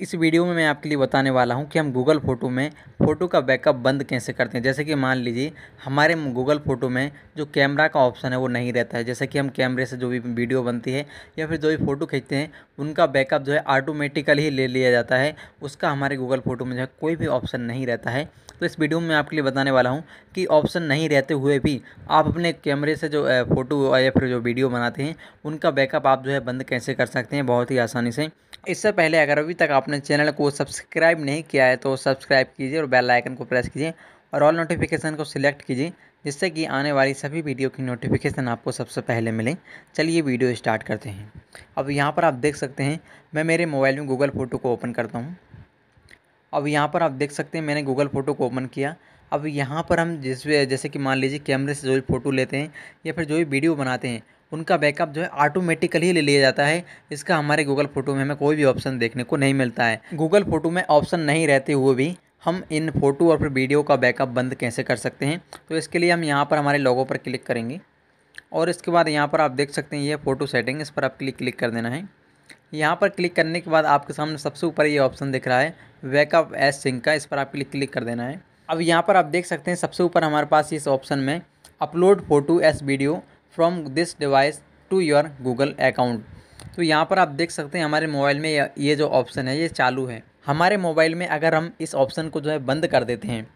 इस वीडियो में मैं आपके लिए बताने वाला हूं कि हम गूगल फ़ोटो में फ़ोटो का बैकअप बंद कैसे करते हैं जैसे कि मान लीजिए हमारे गूगल फ़ोटो में जो कैमरा का ऑप्शन है वो नहीं रहता है जैसे कि हम कैमरे से जो भी वीडियो बनती है या फिर जो भी फ़ोटो खींचते हैं उनका बैकअप जो है ऑटोमेटिकली ही ले लिया जाता है उसका हमारे गूगल फ़ोटो में जो है कोई भी ऑप्शन नहीं रहता है तो इस वीडियो में मैं आपके लिए बताने वाला हूँ कि ऑप्शन नहीं रहते हुए भी आप अपने कैमरे से जो फ़ोटो या फिर जो वीडियो बनाते हैं उनका बैकअप आप जो है बंद कैसे कर सकते हैं बहुत ही आसानी से इससे पहले अगर अभी तक आपने चैनल को सब्सक्राइब नहीं किया है तो सब्सक्राइब कीजिए और बेल आइकन को प्रेस कीजिए और ऑल नोटिफिकेशन को सिलेक्ट कीजिए जिससे कि आने वाली सभी वीडियो की नोटिफिकेशन आपको सबसे पहले मिले चलिए वीडियो स्टार्ट करते हैं अब यहाँ पर आप देख सकते हैं मैं मेरे मोबाइल में गूगल फ़ोटो को ओपन करता हूँ अब यहाँ पर आप देख सकते हैं मैंने गूगल फ़ोटो को ओपन किया अब यहाँ पर हम जिस जैसे कि मान लीजिए कैमरे से जो भी फ़ोटो लेते हैं या फिर जो भी वीडियो बनाते हैं उनका बैकअप जो है ऑटोमेटिकली ले लिया जाता है इसका हमारे गूगल फ़ोटो में हमें कोई भी ऑप्शन देखने को नहीं मिलता है गूगल फ़ोटो में ऑप्शन नहीं रहते हुए भी हम इन फ़ोटो और फिर वीडियो का बैकअप बंद कैसे कर सकते हैं तो इसके लिए हम यहाँ पर हमारे लोगों पर क्लिक करेंगे और इसके बाद यहाँ पर आप देख सकते हैं ये फ़ोटो सेटिंग इस पर आप क्लिक क्लिक कर देना है यहाँ पर क्लिक करने के बाद आपके सामने सबसे ऊपर ये ऑप्शन दिख रहा है बैकअप एस सिंह का इस पर आप क्लिक क्लिक कर देना है अब यहाँ पर आप देख सकते हैं सबसे ऊपर हमारे पास इस ऑप्शन में upload photos video from this device to your Google account तो यहाँ पर आप देख सकते हैं हमारे मोबाइल में ये जो ऑप्शन है ये चालू है हमारे मोबाइल में अगर हम इस ऑप्शन को जो है बंद कर देते हैं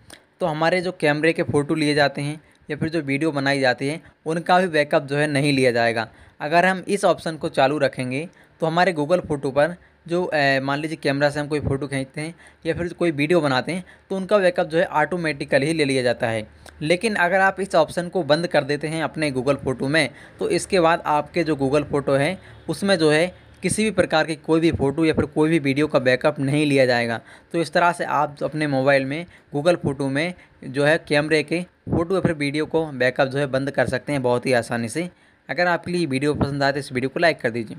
तो हमारे जो कैमरे के फ़ोटो लिए जाते हैं या फिर जो वीडियो बनाई जाती है उनका भी बैकअप जो है नहीं लिया जाएगा अगर हम इस ऑप्शन को चालू रखेंगे तो हमारे गूगल फ़ोटो पर जो मान लीजिए कैमरा से हम कोई फ़ोटो खींचते हैं या फिर कोई वीडियो बनाते हैं तो उनका बैकअप जो है ऑटोमेटिकली ही ले लिया जाता है लेकिन अगर आप इस ऑप्शन को बंद कर देते हैं अपने गूगल फ़ोटो में तो इसके बाद आपके जो गूगल फ़ोटो है उसमें जो है किसी भी प्रकार की कोई भी फ़ोटो या फिर कोई भी वीडियो का बैकअप नहीं लिया जाएगा तो इस तरह से आप अपने मोबाइल में गूगल फ़ोटो में जो है कैमरे के फ़ोटो या फिर वीडियो को बैकअप जो है बंद कर सकते हैं बहुत ही आसानी से अगर आपके लिए वीडियो पसंद आए तो इस वीडियो को लाइक कर दीजिए